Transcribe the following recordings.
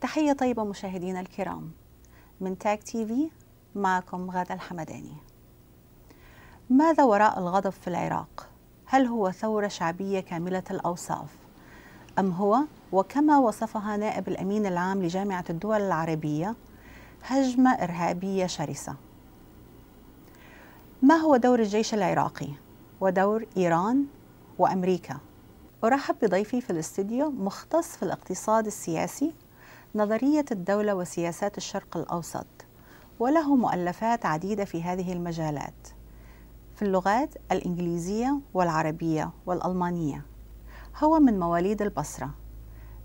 تحية طيبة مشاهدينا الكرام من تاك تي في معكم غادة الحمداني ماذا وراء الغضب في العراق؟ هل هو ثورة شعبية كاملة الأوصاف؟ أم هو وكما وصفها نائب الأمين العام لجامعة الدول العربية هجمة إرهابية شرسة ما هو دور الجيش العراقي ودور إيران وأمريكا أرحب بضيفي في الاستديو مختص في الاقتصاد السياسي نظرية الدولة وسياسات الشرق الأوسط وله مؤلفات عديدة في هذه المجالات في اللغات الإنجليزية والعربية والألمانية هو من مواليد البصرة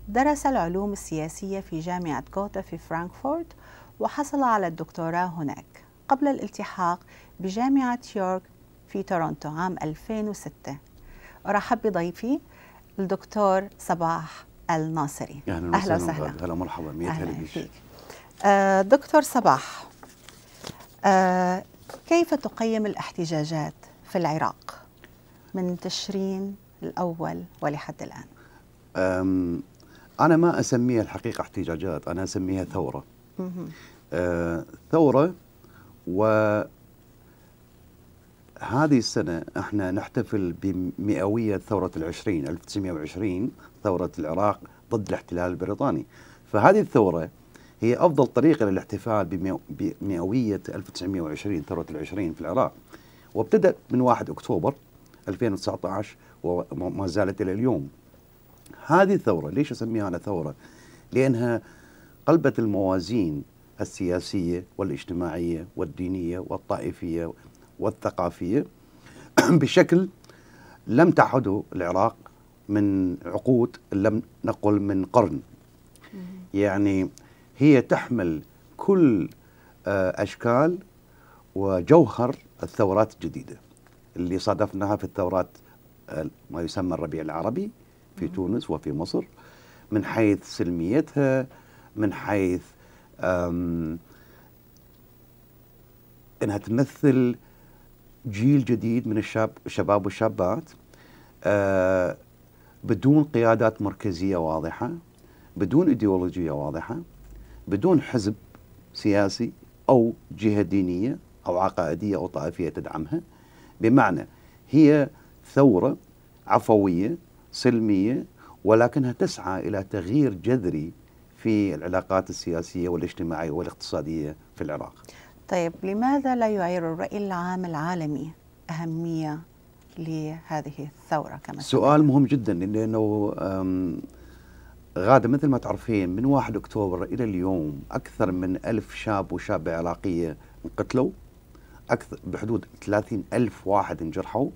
درس العلوم السياسية في جامعة جوتا في فرانكفورت وحصل على الدكتوراه هناك قبل الالتحاق بجامعة يورك في تورونتو عام 2006 أرحب بضيفي الدكتور صباح الناصري اهلا اهلا وسهلا هلا مرحبا ميت اهلا فيك آه دكتور صباح آه كيف تقيم الاحتجاجات في العراق من تشرين الاول ولحد الان انا ما اسميها الحقيقه احتجاجات انا اسميها ثوره آه ثوره و هذه السنة احنا نحتفل بمئوية ثورة العشرين 1920 ثورة العراق ضد الاحتلال البريطاني فهذه الثورة هي أفضل طريقة للاحتفال بمئوية 1920 ثورة العشرين في العراق وابتدأ من 1 أكتوبر 2019 وما زالت إلى اليوم هذه الثورة ليش أسميها أنا ثورة لأنها قلبت الموازين السياسية والاجتماعية والدينية والطائفية والثقافية بشكل لم تعهده العراق من عقود لم نقل من قرن يعني هي تحمل كل آه، أشكال وجوهر الثورات الجديدة اللي صادفناها في الثورات آه، ما يسمى الربيع العربي في تونس وفي مصر من حيث سلميتها من حيث انها تمثل جيل جديد من الشاب الشباب والشابات آه، بدون قيادات مركزيه واضحه بدون ايديولوجيه واضحه بدون حزب سياسي او جهه دينيه او عقائديه او طائفيه تدعمها بمعنى هي ثوره عفويه سلميه ولكنها تسعى الى تغيير جذري في العلاقات السياسيه والاجتماعيه والاقتصاديه في العراق. طيب لماذا لا يعير الرأي العام العالمي أهمية لهذه الثورة كما سؤال مهم جدا لأنه غادة مثل ما تعرفين من 1 أكتوبر إلى اليوم أكثر من ألف شاب وشابة عراقية انقتلوا أكثر بحدود 30 ألف واحد انجرحوا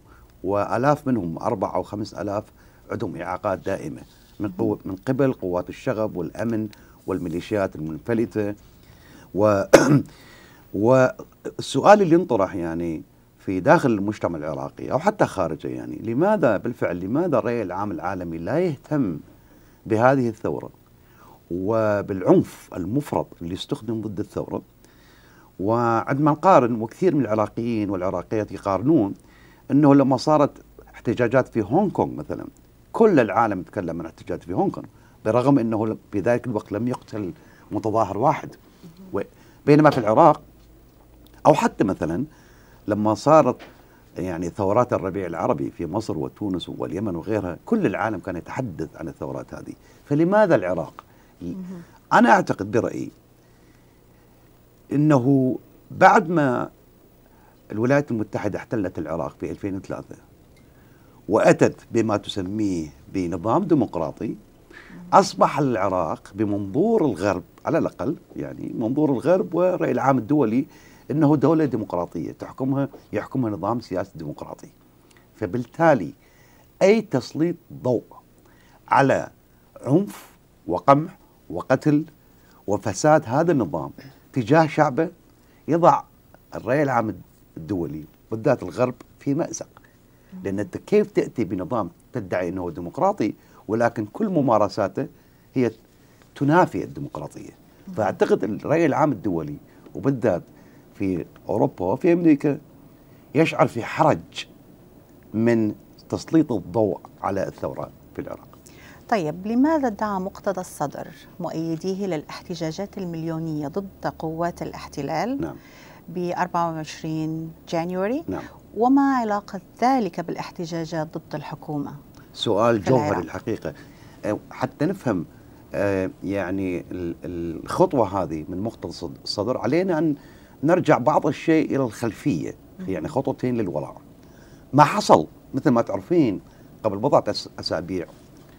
وآلاف منهم أربعة أو خمس ألاف عندهم إعاقات دائمة من, قو من قبل قوات الشغب والأمن والميليشيات المنفلتة و والسؤال اللي ينطرح يعني في داخل المجتمع العراقي او حتى خارجه يعني لماذا بالفعل لماذا الراي العام العالمي لا يهتم بهذه الثوره وبالعنف المفرط اللي استخدم ضد الثوره وعندما نقارن وكثير من العراقيين والعراقيات يقارنون انه لما صارت احتجاجات في هونغ كونغ مثلا كل العالم تكلم عن احتجاجات في هونغ كونغ برغم انه في ذلك الوقت لم يقتل متظاهر واحد بينما في العراق أو حتى مثلا لما صارت يعني ثورات الربيع العربي في مصر وتونس واليمن وغيرها كل العالم كان يتحدث عن الثورات هذه فلماذا العراق أنا أعتقد برأيي أنه بعد ما الولايات المتحدة احتلت العراق في 2003 وأتت بما تسميه بنظام ديمقراطي أصبح العراق بمنظور الغرب على الأقل يعني منظور الغرب والرأي العام الدولي انه دوله ديمقراطيه تحكمها يحكمها نظام سياسي ديمقراطي فبالتالي اي تسليط ضوء على عنف وقمح وقتل وفساد هذا النظام تجاه شعبه يضع الرأي العام الدولي بالذات الغرب في مأزق لأن أنت كيف تأتي بنظام تدعي أنه ديمقراطي ولكن كل ممارساته هي تنافي الديمقراطية فأعتقد الرأي العام الدولي وبالذات في أوروبا وفي أمريكا يشعر في حرج من تسليط الضوء على الثورة في العراق طيب لماذا دعا مقتدى الصدر مؤيديه للاحتجاجات المليونية ضد قوات الاحتلال نعم. ب 24 جانيوري نعم. وما علاقة ذلك بالاحتجاجات ضد الحكومة سؤال جوهري الحقيقة أه، حتى نفهم أه، يعني الخطوة هذه من مقتدى الصدر علينا أن نرجع بعض الشيء الى الخلفيه يعني خطوتين للوراء ما حصل مثل ما تعرفين قبل بضعه اسابيع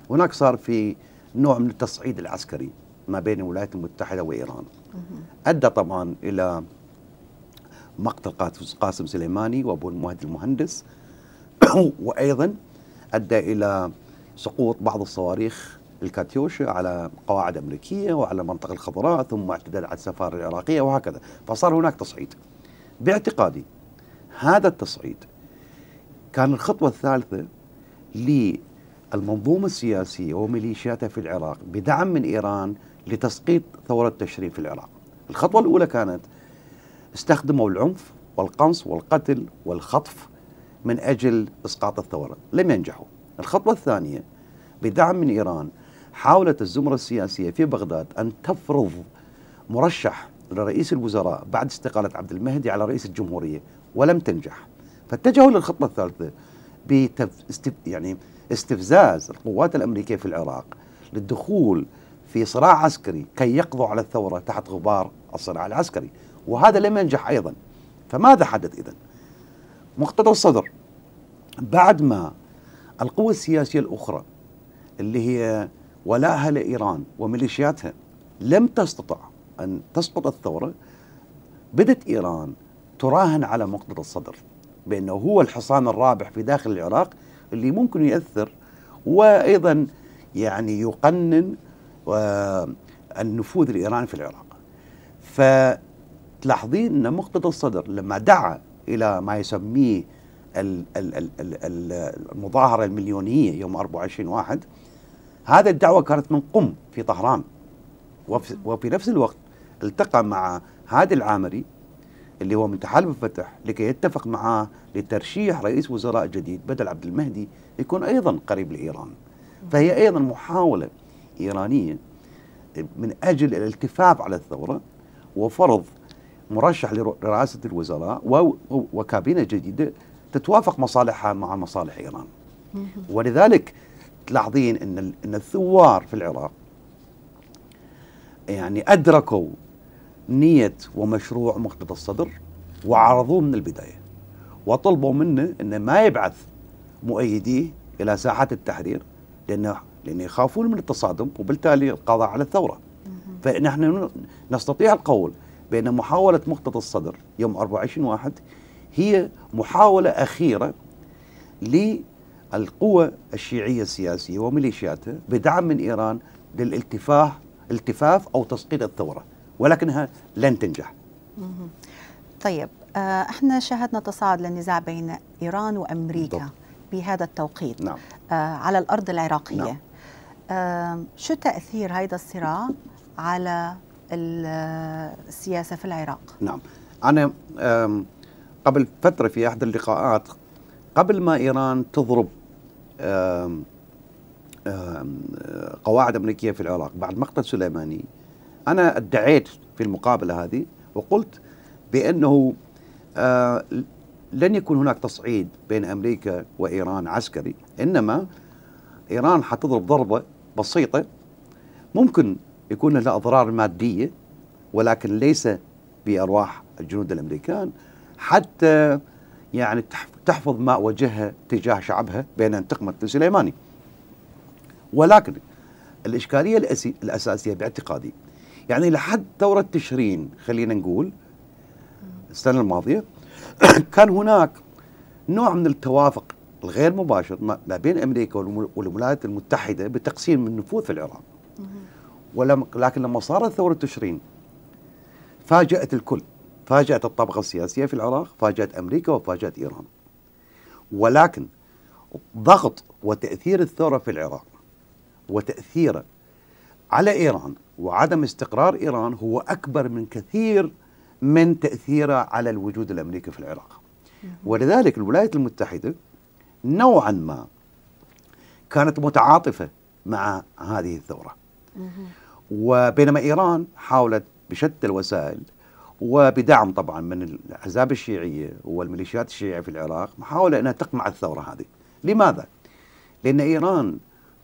هناك صار في نوع من التصعيد العسكري ما بين الولايات المتحده وايران ادى طبعا الى مقتل قاسم سليماني وابو المهدي المهندس وايضا ادى الى سقوط بعض الصواريخ الكاتيوشا على قواعد أمريكية وعلى المنطقة الخضراء ثم اعتدال على السفارة العراقية وهكذا فصار هناك تصعيد باعتقادي هذا التصعيد كان الخطوة الثالثة للمنظومة السياسية وميليشياتها في العراق بدعم من إيران لتسقيط ثورة تشرين في العراق الخطوة الأولى كانت استخدموا العنف والقنص والقتل والخطف من أجل إسقاط الثورة لم ينجحوا الخطوة الثانية بدعم من إيران حاولت الزمرة السياسية في بغداد أن تفرض مرشح لرئيس الوزراء بعد استقالة عبد المهدي على رئيس الجمهورية ولم تنجح فاتجهوا للخطة الثالثة باستف... يعني استفزاز القوات الأمريكية في العراق للدخول في صراع عسكري كي يقضوا على الثورة تحت غبار الصراع العسكري وهذا لم ينجح أيضا فماذا حدث إذن؟ مقتدى الصدر بعد ما القوى السياسية الأخرى اللي هي ولاها لإيران وميليشياتها لم تستطع أن تسقط الثورة بدت إيران تراهن على مقتضى الصدر بأنه هو الحصان الرابح في داخل العراق اللي ممكن يأثر وأيضا يعني يقنن آه، النفوذ الإيراني في العراق فتلاحظين أن مقتضى الصدر لما دعا إلى ما يسميه المظاهرة المليونية يوم 24 واحد هذه الدعوة كانت من قم في طهران وفي, وفي نفس الوقت التقى مع هادي العامري اللي هو من تحالف الفتح لكي يتفق معاه لترشيح رئيس وزراء جديد بدل عبد المهدي يكون أيضا قريب لإيران فهي أيضا محاولة إيرانية من أجل الالتفاف على الثورة وفرض مرشح لرئاسة الوزراء وكابينة جديدة تتوافق مصالحها مع مصالح إيران ولذلك تلاحظين ان ان الثوار في العراق يعني ادركوا نيه ومشروع مقتدى الصدر وعرضوه من البدايه وطلبوا منه انه ما يبعث مؤيديه الى ساحات التحرير لانه لان يخافون من التصادم وبالتالي القضاء على الثوره. فنحن نستطيع القول بان محاوله مقتدى الصدر يوم 24 واحد هي محاوله اخيره القوى الشيعية السياسية وميليشياتها بدعم من إيران للالتفاف التفاف أو تسقيط الثورة ولكنها لن تنجح طيب آه، احنا شاهدنا تصاعد للنزاع بين إيران وأمريكا طب. بهذا التوقيت نعم. آه، على الأرض العراقية نعم. آه، شو تأثير هذا الصراع على السياسة في العراق نعم أنا قبل فترة في أحد اللقاءات قبل ما إيران تضرب قواعد أمريكية في العراق بعد مقتل سليماني أنا ادعيت في المقابلة هذه وقلت بأنه آه، لن يكون هناك تصعيد بين أمريكا وإيران عسكري إنما إيران حتضرب ضربة بسيطة ممكن يكون لها أضرار مادية ولكن ليس بأرواح الجنود الأمريكان حتى يعني تحفظ ماء وجهها تجاه شعبها بين انتقمت لسليماني ولكن الإشكالية الأساسية باعتقادي يعني لحد ثورة تشرين خلينا نقول السنة الماضية كان هناك نوع من التوافق الغير مباشر ما بين أمريكا والولايات المتحدة بتقسيم النفوذ في العراق ولكن لما صارت ثورة تشرين فاجأت الكل فاجأت الطبقة السياسية في العراق فاجأت أمريكا وفاجأت إيران ولكن ضغط وتأثير الثورة في العراق وتأثيره على إيران وعدم استقرار إيران هو أكبر من كثير من تأثيره على الوجود الأمريكي في العراق ولذلك الولايات المتحدة نوعا ما كانت متعاطفة مع هذه الثورة وبينما إيران حاولت بشتى الوسائل وبدعم طبعا من الاحزاب الشيعيه والميليشيات الشيعيه في العراق محاوله انها تقمع الثوره هذه، لماذا؟ لان ايران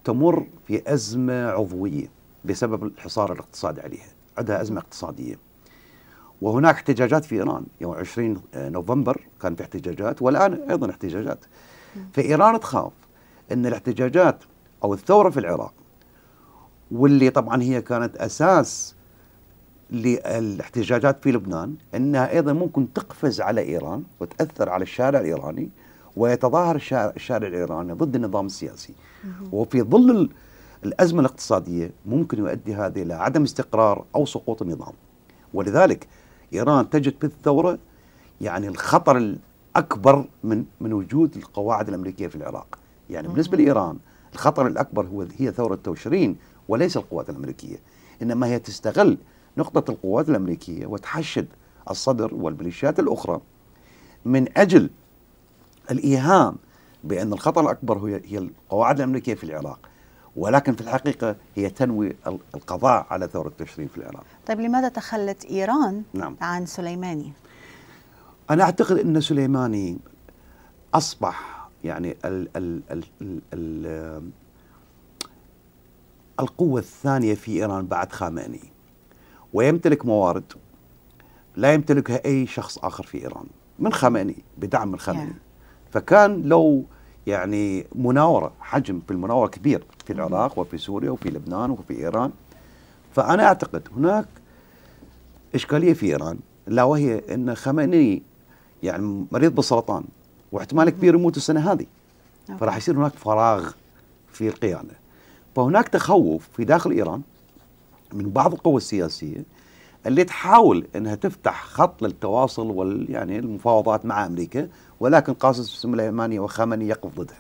تمر في ازمه عضويه بسبب الحصار الاقتصادي عليها، عندها ازمه اقتصاديه. وهناك احتجاجات في ايران يوم 20 نوفمبر كان في احتجاجات والان ايضا احتجاجات. فايران تخاف ان الاحتجاجات او الثوره في العراق واللي طبعا هي كانت اساس للاحتجاجات في لبنان انها ايضا ممكن تقفز على ايران وتاثر على الشارع الايراني ويتظاهر الشارع, الشارع الايراني ضد النظام السياسي وفي ظل الازمه الاقتصاديه ممكن يؤدي هذا الى عدم استقرار او سقوط النظام ولذلك ايران تجد في الثوره يعني الخطر الاكبر من من وجود القواعد الامريكيه في العراق يعني بالنسبه لايران الخطر الاكبر هو هي ثوره تشرين وليس القوات الامريكيه انما هي تستغل نقطة القوات الأمريكية وتحشد الصدر والميليشيات الأخرى من أجل الإيهام بأن الخطر الأكبر هي القواعد الأمريكية في العراق ولكن في الحقيقة هي تنوي القضاء على ثورة تشرين في العراق طيب لماذا تخلت إيران نعم. عن سليماني؟ أنا أعتقد أن سليماني أصبح يعني الـ الـ الـ الـ الـ القوة الثانية في إيران بعد خامنئي ويمتلك موارد لا يمتلكها أي شخص آخر في إيران من خامنئي بدعم من خامنئي نعم. فكان لو يعني مناورة حجم في المناورة كبير في العراق وفي سوريا وفي لبنان وفي إيران فأنا أعتقد هناك إشكالية في إيران لا وهي أن خامنئي يعني مريض بالسرطان واحتمال كبير يموت السنة هذه فراح يصير هناك فراغ في القيادة فهناك تخوف في داخل إيران من بعض القوى السياسيه اللي تحاول انها تفتح خط للتواصل وال يعني المفاوضات مع امريكا ولكن قاسم سليماني وخامنئي يقف ضدها.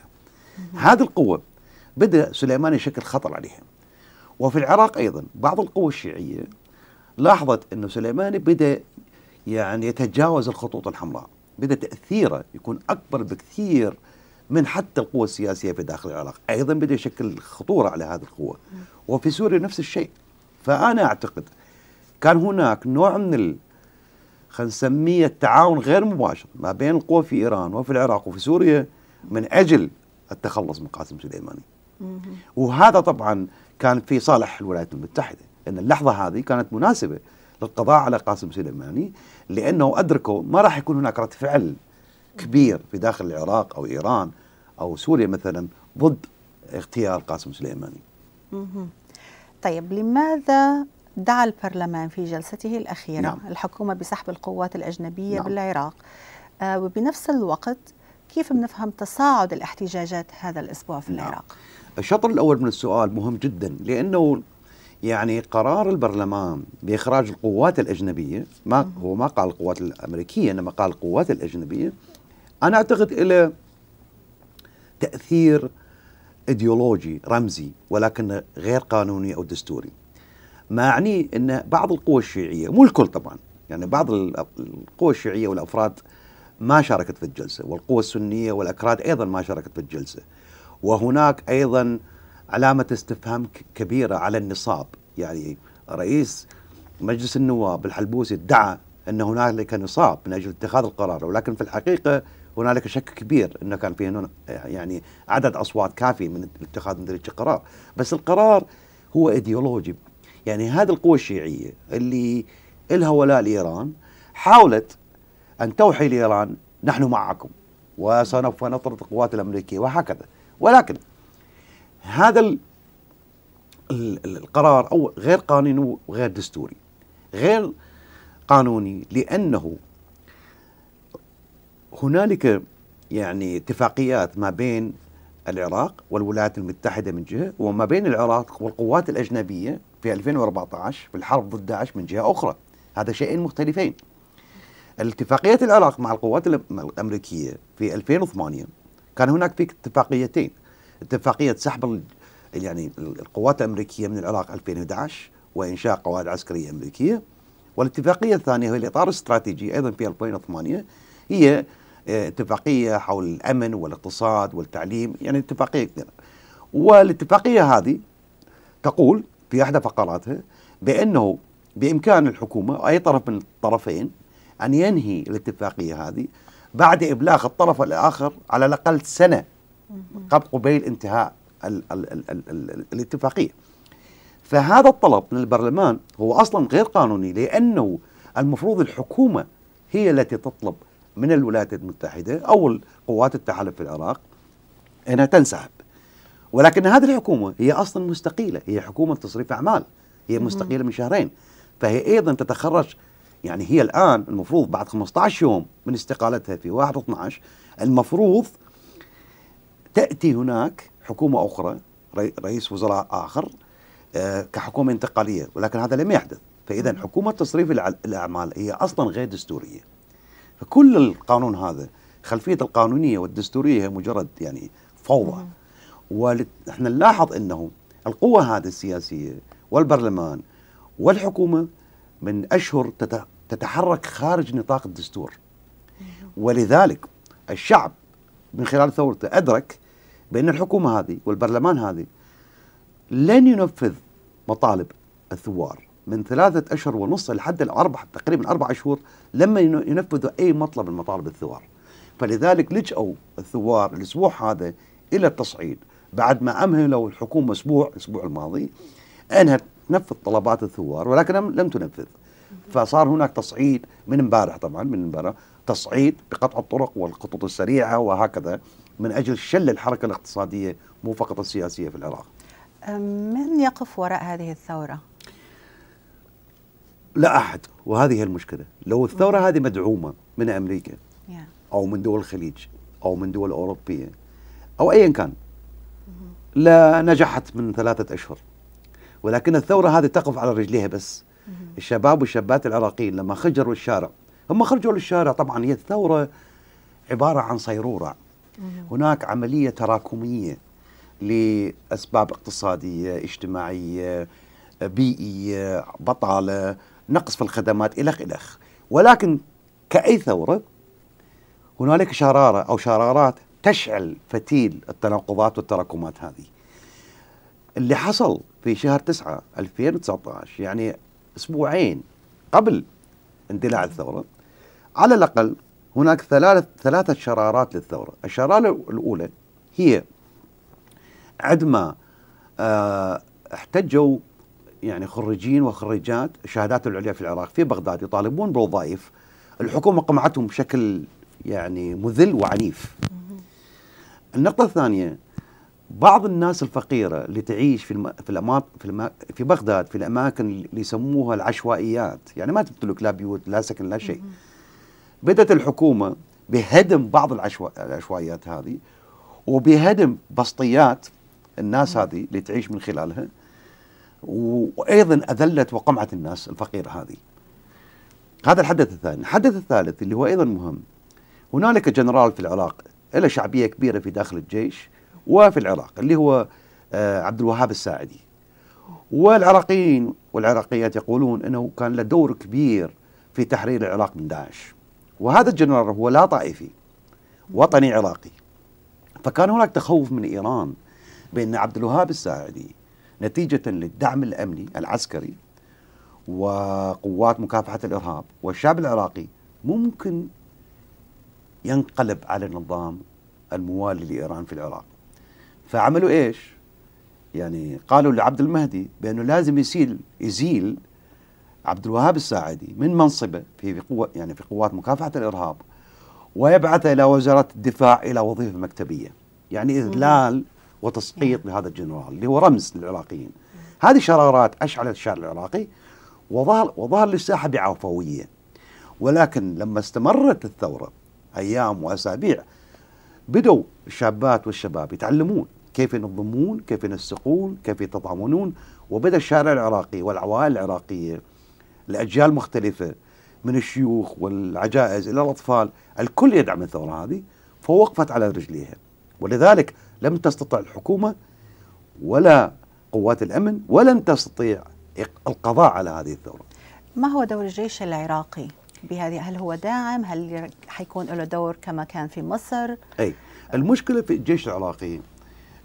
هذه القوه بدا سليماني يشكل خطر عليها. وفي العراق ايضا بعض القوى الشيعيه لاحظت انه سليماني بدا يعني يتجاوز الخطوط الحمراء، بدا تاثيره يكون اكبر بكثير من حتى القوى السياسيه في داخل العراق، ايضا بدا يشكل خطوره على هذه القوه. وفي سوريا نفس الشيء. فأنا أعتقد كان هناك نوع من ال... خلينا نسميه التعاون غير مباشر ما بين القوى في إيران وفي العراق وفي سوريا من أجل التخلص من قاسم سليماني وهذا طبعا كان في صالح الولايات المتحدة أن اللحظة هذه كانت مناسبة للقضاء على قاسم سليماني لأنه أدركوا ما راح يكون هناك رد فعل كبير في داخل العراق أو إيران أو سوريا مثلا ضد اغتيال قاسم سليماني طيب لماذا دعا البرلمان في جلسته الأخيرة نعم. الحكومة بسحب القوات الأجنبية نعم. بالعراق آه وبنفس الوقت كيف بنفهم تصاعد الاحتجاجات هذا الأسبوع في نعم. العراق الشطر الأول من السؤال مهم جدا لأنه يعني قرار البرلمان بإخراج القوات الأجنبية ما هو ما قال القوات الأمريكية إنما قال القوات الأجنبية أنا أعتقد إلى تأثير ايديولوجي رمزي ولكنه غير قانوني او دستوري. ما اعنيه ان بعض القوى الشيعيه مو الكل طبعا يعني بعض القوى الشيعيه والافراد ما شاركت في الجلسه والقوى السنيه والاكراد ايضا ما شاركت في الجلسه. وهناك ايضا علامه استفهام كبيره على النصاب يعني رئيس مجلس النواب الحلبوسي ادعى ان هنالك نصاب من اجل اتخاذ القرار ولكن في الحقيقه هنالك شك كبير انه كان فيه يعني عدد اصوات كافي من اتخاذ نتيجه القرار بس القرار هو ايديولوجي يعني هذه القوى الشيعيه اللي الها ولاء لايران حاولت ان توحي لايران نحن معكم وسوف نطرد القوات الامريكيه وهكذا ولكن هذا القرار او غير قانوني وغير دستوري غير قانوني لانه هنالك يعني اتفاقيات ما بين العراق والولايات المتحدة من جهة وما بين العراق والقوات الأجنبية في 2014 في الحرب ضد داعش من جهة أخرى هذا شيئين مختلفين الاتفاقيه العراق مع القوات الأمريكية في 2008 كان هناك في اتفاقيتين اتفاقية سحب يعني القوات الأمريكية من العراق 2011 وإنشاء قواعد عسكرية أمريكية والاتفاقية الثانية هي الإطار الاستراتيجي أيضا في 2008 هي اتفاقيه حول الامن والاقتصاد والتعليم يعني اتفاقيه كبيره والاتفاقيه هذه تقول في احدى فقراتها بانه بامكان الحكومه اي طرف من الطرفين ان ينهي الاتفاقيه هذه بعد ابلاغ الطرف الاخر على الاقل سنه قبل قبيل انتهاء الـ الـ الـ الـ الـ الاتفاقيه. فهذا الطلب من البرلمان هو اصلا غير قانوني لانه المفروض الحكومه هي التي تطلب من الولايات المتحدة أو قوات التحالف في العراق أنها تنسحب ولكن هذه الحكومة هي أصلا مستقيلة هي حكومة تصريف أعمال هي مستقيلة من شهرين فهي أيضا تتخرج يعني هي الآن المفروض بعد 15 يوم من استقالتها في 1 12 المفروض تأتي هناك حكومة أخرى رئيس وزراء آخر آه، كحكومة انتقالية ولكن هذا لم يحدث فإذا حكومة تصريف الأعمال هي أصلا غير دستورية كل القانون هذا خلفيه القانونيه والدستوريه هي مجرد يعني فوضى ونحن نلاحظ انه القوة هذه السياسية والبرلمان والحكومة من أشهر تتحرك خارج نطاق الدستور ولذلك الشعب من خلال ثورته أدرك بأن الحكومة هذه والبرلمان هذه لن ينفذ مطالب الثوار من ثلاثة أشهر ونص لحد الأربع تقريبا أربع أشهر لما ينفذوا أي مطلب من مطالب الثوار فلذلك لجأوا الثوار الأسبوع هذا إلى التصعيد بعد ما أمهلوا الحكومة أسبوع الأسبوع الماضي أنها تنفذ طلبات الثوار ولكن لم تنفذ فصار هناك تصعيد من امبارح طبعا من امبارح تصعيد بقطع الطرق والخطوط السريعة وهكذا من أجل شل الحركة الاقتصادية مو فقط السياسية في العراق من يقف وراء هذه الثورة؟ لا أحد وهذه هي المشكلة لو الثورة هذه مدعومة من أمريكا أو من دول الخليج أو من دول أوروبية أو أيا كان لا نجحت من ثلاثة أشهر ولكن الثورة هذه تقف على رجليها بس الشباب والشابات العراقيين لما خرجوا الشارع هم خرجوا للشارع طبعا هي الثورة عبارة عن صيرورة هناك عملية تراكمية لأسباب اقتصادية اجتماعية بيئية بطالة نقص في الخدمات إلخ إلخ ولكن كأي ثورة هنالك شرارة أو شرارات تشعل فتيل التناقضات والتراكمات هذه اللي حصل في شهر 9 2019 يعني أسبوعين قبل اندلاع الثورة على الأقل هناك ثلاث ثلاثة شرارات للثورة الشرارة الأولى هي عندما آه، احتجوا يعني خريجين وخريجات الشهادات العليا في العراق في بغداد يطالبون بوظائف الحكومه قمعتهم بشكل يعني مذل وعنيف. النقطه الثانيه بعض الناس الفقيره اللي تعيش في الم... في الأماط... في, في بغداد في الاماكن اللي يسموها العشوائيات، يعني ما تمتلك لا بيوت لا سكن لا شيء. بدات الحكومه بهدم بعض العشو... العشوائيات هذه وبهدم بسطيات الناس هذه اللي تعيش من خلالها وايضا اذلت وقمعت الناس الفقيره هذه. هذا الحدث الثاني، الحدث الثالث اللي هو ايضا مهم هنالك جنرال في العراق له شعبيه كبيره في داخل الجيش وفي العراق اللي هو آه، عبد الوهاب الساعدي. والعراقيين والعراقيات يقولون انه كان له دور كبير في تحرير العراق من داعش. وهذا الجنرال هو لا طائفي وطني عراقي. فكان هناك تخوف من ايران بان عبد الوهاب الساعدي نتيجة للدعم الأمني العسكري وقوات مكافحة الإرهاب والشعب العراقي ممكن ينقلب على النظام الموالي لإيران في العراق فعملوا إيش؟ يعني قالوا لعبد المهدي بأنه لازم يسيل يزيل عبد الوهاب الساعدي من منصبه في قوة يعني في قوات مكافحة الإرهاب ويبعثه إلى وزارة الدفاع إلى وظيفة مكتبية يعني إذلال وتسقيط لهذا الجنرال اللي هو رمز للعراقيين هذه شرارات أشعلت الشارع العراقي وظهر, وظهر للساحة بعفوية ولكن لما استمرت الثورة أيام وأسابيع بدوا الشابات والشباب يتعلمون كيف ينظمون كيف ينسقون كيف يتضامنون وبدأ الشارع العراقي والعوائل العراقية الاجيال مختلفة من الشيوخ والعجائز إلى الأطفال الكل يدعم الثورة هذه فوقفت على رجليها ولذلك لم تستطع الحكومة ولا قوات الأمن ولن تستطيع القضاء على هذه الثورة ما هو دور الجيش العراقي بهذه هل هو داعم هل حيكون له دور كما كان في مصر أي المشكلة في الجيش العراقي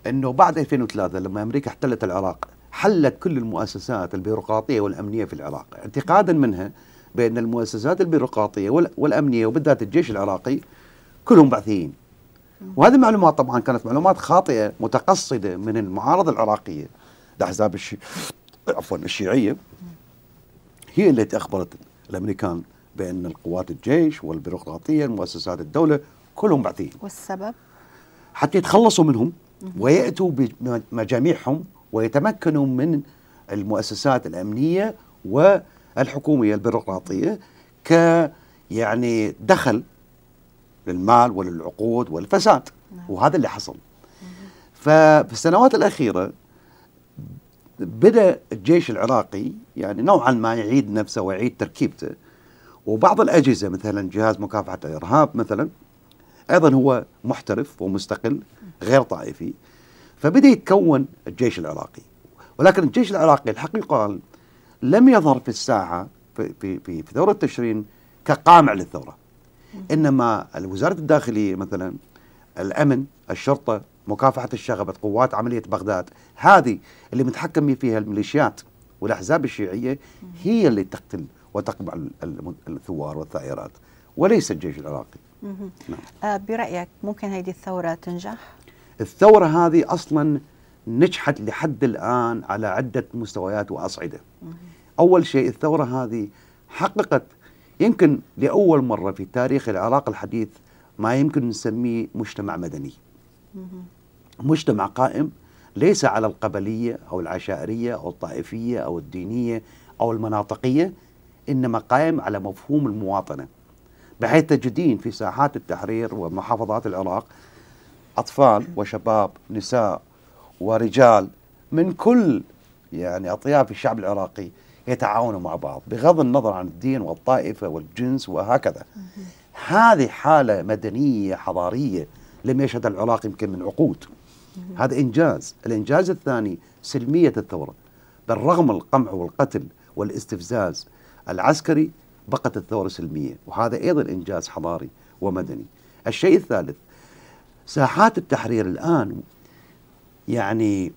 أنه بعد 2003 لما أمريكا احتلت العراق حلت كل المؤسسات البيروقراطية والأمنية في العراق اعتقادا منها بأن المؤسسات البيروقراطية والأمنية وبالذات الجيش العراقي كلهم بعثيين وهذه المعلومات طبعا كانت معلومات خاطئه متقصده من المعارضه العراقيه الاحزاب الشي... عفوا الشيعيه هي التي اخبرت الامريكان بان القوات الجيش والبيروقراطيه المؤسسات الدوله كلهم بعثيين والسبب حتى يتخلصوا منهم وياتوا بمجاميعهم ويتمكنوا من المؤسسات الامنيه والحكوميه البيروقراطيه ك يعني دخل للمال وللعقود والفساد نعم. وهذا اللي حصل ففي السنوات الأخيرة بدأ الجيش العراقي يعني نوعا ما يعيد نفسه ويعيد تركيبته وبعض الأجهزة مثلا جهاز مكافحة الإرهاب مثلا أيضا هو محترف ومستقل غير طائفي فبدأ يتكون الجيش العراقي ولكن الجيش العراقي الحق يقال لم يظهر في الساحة في, في, في, في ثورة تشرين كقامع للثورة انما وزاره الداخليه مثلا الامن الشرطه مكافحه الشغبه قوات عمليه بغداد هذه اللي متحكم فيها الميليشيات والاحزاب الشيعيه هي اللي تقتل وتقمع الثوار والثائرات وليس الجيش العراقي نعم. آه، برايك ممكن هذه الثوره تنجح الثوره هذه اصلا نجحت لحد الان على عده مستويات واصعده اول شيء الثوره هذه حققت يمكن لأول مرة في تاريخ العراق الحديث ما يمكن نسميه مجتمع مدني مجتمع قائم ليس على القبلية أو العشائرية أو الطائفية أو الدينية أو المناطقية إنما قائم على مفهوم المواطنة بحيث تجدين في ساحات التحرير ومحافظات العراق أطفال وشباب نساء ورجال من كل يعني أطياف الشعب العراقي يتعاونوا مع بعض بغض النظر عن الدين والطائفة والجنس وهكذا هذه حالة مدنية حضارية لم يشهدها العراق يمكن من عقود هذا إنجاز الإنجاز الثاني سلمية الثورة بالرغم القمع والقتل والاستفزاز العسكري بقت الثورة سلمية وهذا أيضا إنجاز حضاري ومدني الشيء الثالث ساحات التحرير الآن يعني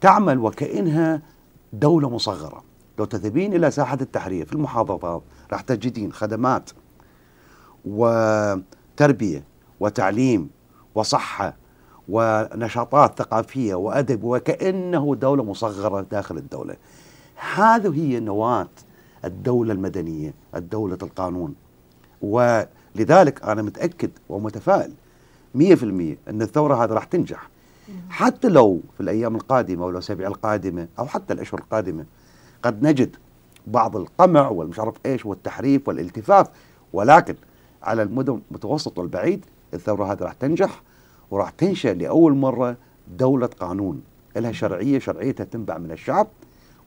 تعمل وكأنها دولة مصغرة لو تذهبين إلى ساحة التحرير في المحافظات راح تجدين خدمات وتربية وتعليم وصحة ونشاطات ثقافية وأدب وكأنه دولة مصغرة داخل الدولة هذه هي نواة الدولة المدنية الدولة القانون ولذلك أنا متأكد ومتفائل 100% أن الثورة هذه راح تنجح حتى لو في الأيام القادمة او الأسابيع القادمة أو حتى الأشهر القادمة قد نجد بعض القمع والمش عارف ايش والتحريف والالتفاف ولكن على المدى المتوسط والبعيد الثوره هذه راح تنجح وراح تنشا لاول مره دوله قانون لها شرعيه شرعيتها تنبع من الشعب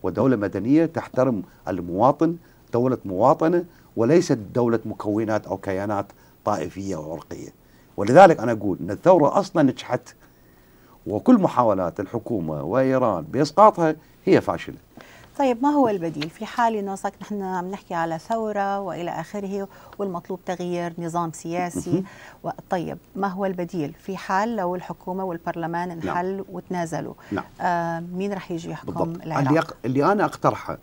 ودوله مدنيه تحترم المواطن دوله مواطنه وليست دوله مكونات او كيانات طائفيه وعرقيه ولذلك انا اقول ان الثوره اصلا نجحت وكل محاولات الحكومه وايران باسقاطها هي فاشله طيب ما هو البديل في حال نوصك نحن عم نحكي على ثوره والى اخره والمطلوب تغيير نظام سياسي طيب ما هو البديل في حال لو الحكومه والبرلمان نعم. انحل نعم. وتنازلوا نعم. آه مين رح يجي يحكم بالضبط. العراق اللي, اللي انا اقترحه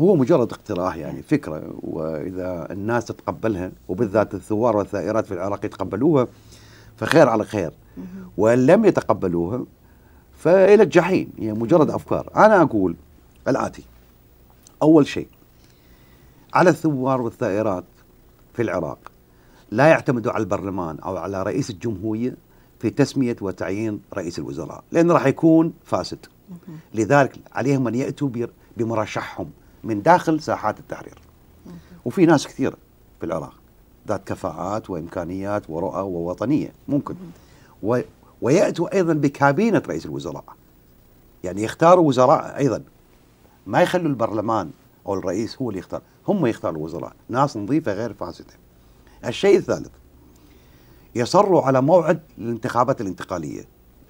هو مجرد اقتراح يعني نعم. فكره واذا الناس تتقبلها وبالذات الثوار والثائرات في العراق يتقبلوها فخير على خير وان لم يتقبلوها فالى الجحيم هي يعني مجرد افكار انا اقول الآتي أول شيء على الثوار والثائرات في العراق لا يعتمدوا على البرلمان أو على رئيس الجمهورية في تسمية وتعيين رئيس الوزراء لأنه راح يكون فاسد لذلك عليهم أن يأتوا بمرشحهم من داخل ساحات التحرير وفي ناس كثيرة في العراق ذات كفاءات وإمكانيات ورؤى ووطنية ممكن و ويأتوا أيضا بكابينة رئيس الوزراء يعني يختاروا وزراء أيضا ما يخلوا البرلمان او الرئيس هو اللي يختار هم يختاروا الوزراء ناس نظيفه غير فاسده الشيء الثالث يصروا على موعد للانتخابات الانتقاليه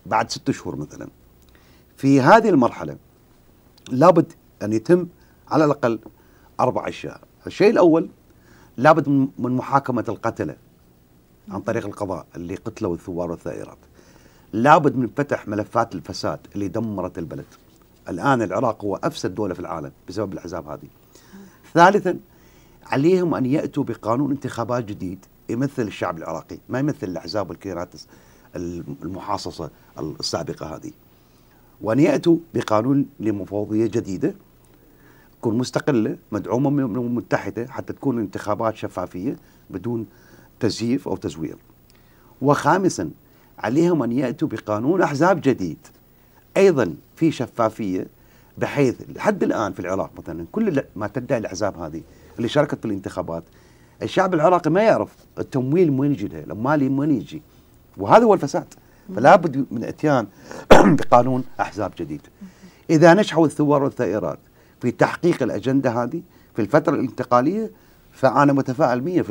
بعد ست شهور مثلا في هذه المرحله لابد ان يتم على الاقل اربع اشياء الشيء الاول لابد من محاكمه القتله عن طريق القضاء اللي قتلوا الثوار والثائرات لابد من فتح ملفات الفساد اللي دمرت البلد الآن العراق هو أفسد دولة في العالم بسبب الأحزاب هذه ثالثا عليهم أن يأتوا بقانون انتخابات جديد يمثل الشعب العراقي ما يمثل الأحزاب والكيانات المحاصصة السابقة هذه وأن يأتوا بقانون لمفوضية جديدة تكون مستقلة مدعومة من الأمم المتحدة حتى تكون الانتخابات شفافية بدون تزييف أو تزوير وخامسا عليهم أن يأتوا بقانون أحزاب جديد ايضا في شفافيه بحيث لحد الان في العراق مثلا كل ما تدعي الاحزاب هذه اللي شاركت في الانتخابات الشعب العراقي ما يعرف التمويل من وين يجي له، المال من وين يجي وهذا هو الفساد فلا بد من اتيان بقانون احزاب جديد اذا نجحوا الثوار والثائرات في تحقيق الاجنده هذه في الفتره الانتقاليه فانا متفائل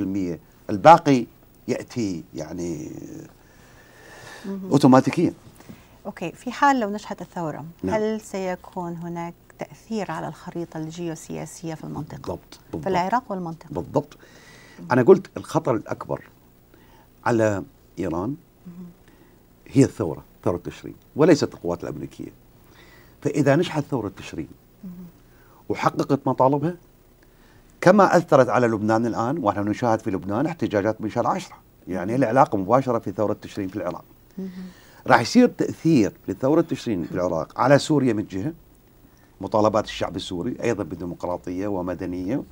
100% الباقي ياتي يعني اوتوماتيكيا اوكي في حال لو نجحت الثوره نعم. هل سيكون هناك تاثير على الخريطه الجيوسياسيه في المنطقه بالضبط, بالضبط. في العراق والمنطقه بالضبط انا قلت الخطر الاكبر على ايران هي الثوره ثوره تشرين وليست القوات الامريكيه فاذا نجحت ثوره تشرين وحققت مطالبها كما اثرت على لبنان الان ونحن نشاهد في لبنان احتجاجات من شهر 10 يعني العلاقه مباشره في ثوره تشرين في العراق راح يصير تاثير لثوره تشرين في العراق على سوريا من جهه مطالبات الشعب السوري ايضا بديمقراطيه ومدنيه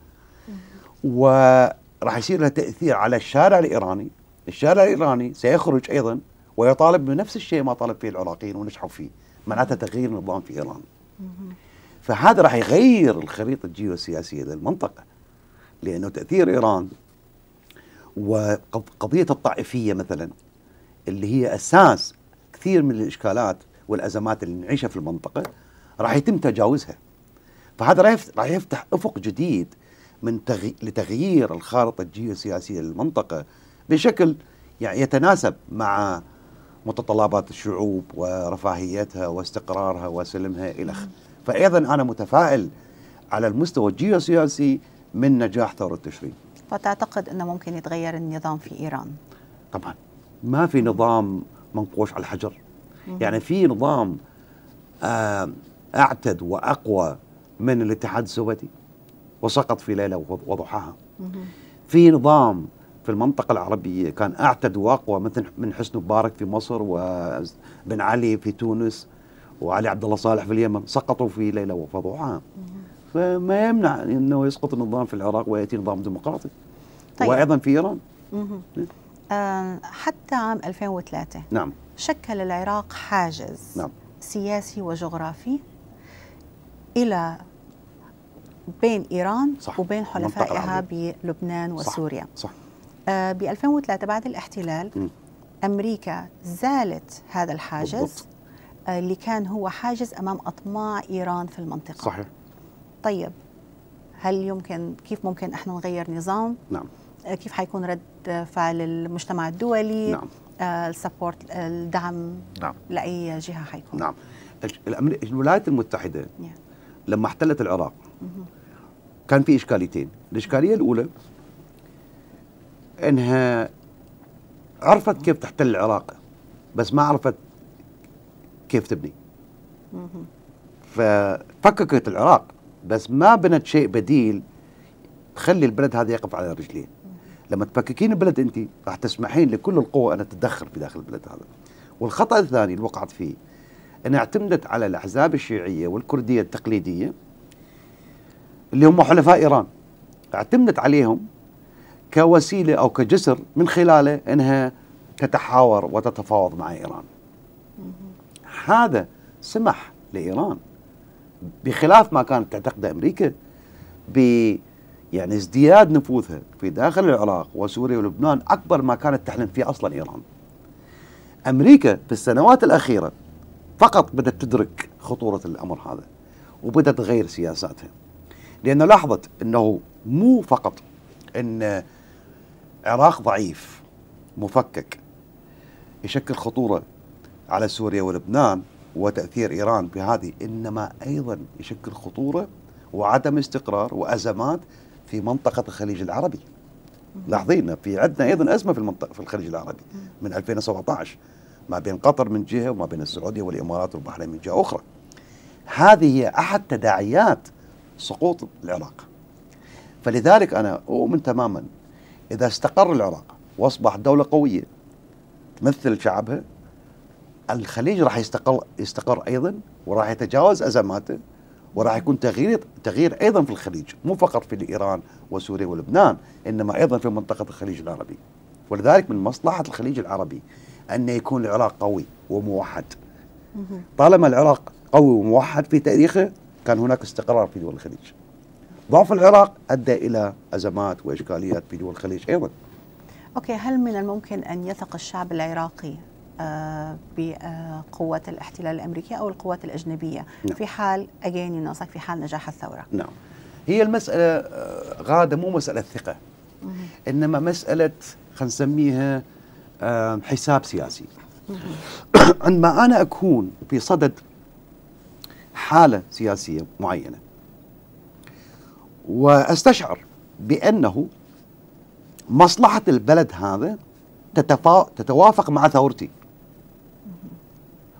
وراح يصير له تاثير على الشارع الايراني الشارع الايراني سيخرج ايضا ويطالب بنفس الشيء ما طالب فيه العراقيين ونجحوا فيه معناته تغيير النظام في ايران فهذا راح يغير الخريطه الجيوسياسيه للمنطقه لانه تاثير ايران وقضيه الطائفيه مثلا اللي هي اساس كثير من الاشكالات والازمات اللي نعيشها في المنطقه راح يتم تجاوزها فهذا راح يفتح افق جديد من تغي... لتغيير الخارطه الجيوسياسيه للمنطقه بشكل يعني يتناسب مع متطلبات الشعوب ورفاهيتها واستقرارها وسلمها الى اخره فايضا انا متفائل على المستوى الجيوسياسي من نجاح ثوره تشرين فتعتقد انه ممكن يتغير النظام في ايران طبعا ما في نظام منقوش على الحجر يعني في نظام آه، اعتد واقوى من الاتحاد السوفيتي وسقط في ليله وضحاها في نظام في المنطقة العربية كان أعتد وأقوى مثل من حسن مبارك في مصر وبن علي في تونس وعلي عبد الله صالح في اليمن سقطوا في ليلة وضحاها فما يمنع أنه يسقط النظام في العراق ويأتي نظام ديمقراطي طيب. وأيضا في إيران حتى عام 2003 نعم شكل العراق حاجز نعم. سياسي وجغرافي إلى بين إيران صح. وبين حلفائها بلبنان وسوريا صح. صح. آه ب 2003 بعد الاحتلال م. أمريكا زالت هذا الحاجز آه اللي كان هو حاجز أمام أطماع إيران في المنطقة صحيح طيب هل يمكن كيف ممكن احنا نغير نظام؟ نعم آه كيف حيكون رد آه، فعل المجتمع الدولي نعم آه، السبورت آه، الدعم نعم. لاي جهه حيكون نعم الولايات المتحده لما احتلت العراق كان في اشكاليتين الاشكاليه الاولى انها عرفت كيف تحتل العراق بس ما عرفت كيف تبني ففككت العراق بس ما بنت شيء بديل تخلي البلد هذا يقف على رجلين لما تفككين البلد انت راح تسمحين لكل القوى انها تتدخل في داخل البلد هذا والخطا الثاني اللي وقعت فيه انها اعتمدت على الاحزاب الشيعيه والكرديه التقليديه اللي هم حلفاء ايران اعتمدت عليهم كوسيله او كجسر من خلاله انها تتحاور وتتفاوض مع ايران. هذا سمح لايران بخلاف ما كانت تعتقده امريكا ب يعني ازدياد نفوذها في داخل العراق وسوريا ولبنان أكبر ما كانت تحلم فيه أصلا إيران أمريكا في السنوات الأخيرة فقط بدأت تدرك خطورة الأمر هذا وبدأت تغير سياساتها لأنه لاحظت أنه مو فقط أن عراق ضعيف مفكك يشكل خطورة على سوريا ولبنان وتأثير إيران بهذه إنما أيضا يشكل خطورة وعدم استقرار وأزمات في منطقة الخليج العربي لاحظين في عندنا أيضا أزمة في المنطقة في الخليج العربي من 2017 ما بين قطر من جهة وما بين السعودية والإمارات والبحرين من جهة أخرى هذه هي أحد تداعيات سقوط العراق فلذلك أنا أؤمن تماما إذا استقر العراق وأصبح دولة قوية تمثل شعبها الخليج راح يستقر يستقر ايضا وراح يتجاوز ازماته وراح يكون تغيير تغيير ايضا في الخليج مو فقط في ايران وسوريا ولبنان انما ايضا في منطقه الخليج العربي ولذلك من مصلحه الخليج العربي ان يكون العراق قوي وموحد طالما العراق قوي وموحد في تاريخه كان هناك استقرار في دول الخليج ضعف العراق ادى الى ازمات واشكاليات في دول الخليج ايضا اوكي هل من الممكن ان يثق الشعب العراقي آه، بقوات آه، الاحتلال الامريكي او القوات الاجنبيه نعم. في حال اجين ينصك في حال نجاح الثوره نعم هي المساله آه، غاده مو مساله ثقه مم. انما مساله خلينا نسميها حساب سياسي عندما انا اكون في صدد حاله سياسيه معينه واستشعر بانه مصلحه البلد هذا تتفا... تتوافق مع ثورتي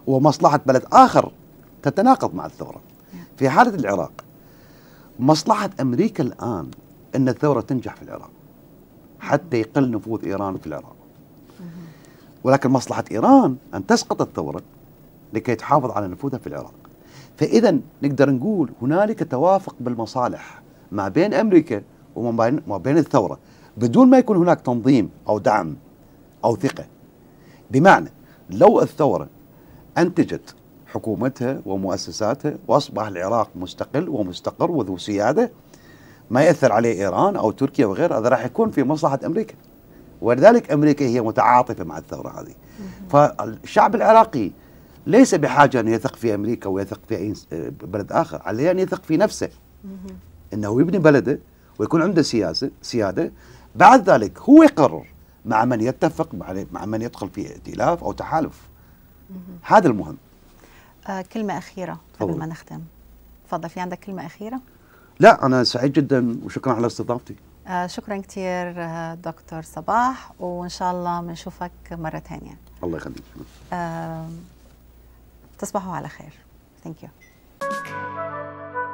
ومصلحة بلد آخر تتناقض مع الثورة في حالة العراق مصلحة أمريكا الآن أن الثورة تنجح في العراق حتى يقل نفوذ إيران في العراق ولكن مصلحة إيران أن تسقط الثورة لكي تحافظ على نفوذها في العراق فإذا نقدر نقول هنالك توافق بالمصالح ما بين أمريكا وما بين الثورة بدون ما يكون هناك تنظيم أو دعم أو ثقة بمعنى لو الثورة أنتجت حكومتها ومؤسساتها وأصبح العراق مستقل ومستقر وذو سيادة ما يأثر عليه إيران أو تركيا وغيرها هذا راح يكون في مصلحة أمريكا ولذلك أمريكا هي متعاطفة مع الثورة هذه فالشعب العراقي ليس بحاجة أن يثق في أمريكا ويثق في أي بلد آخر عليه أن يثق في نفسه أنه يبني بلده ويكون عنده سياسة سيادة بعد ذلك هو يقرر مع من يتفق مع من يدخل في ائتلاف أو تحالف هذا المهم آه كلمة أخيرة قبل ما نختم تفضل في عندك كلمة أخيرة؟ لا أنا سعيد جدا وشكرا على استضافتي آه شكرا كثير آه، دكتور صباح وإن شاء الله بنشوفك مرة ثانية الله يخليك آه تصبحوا على خير ثانك يو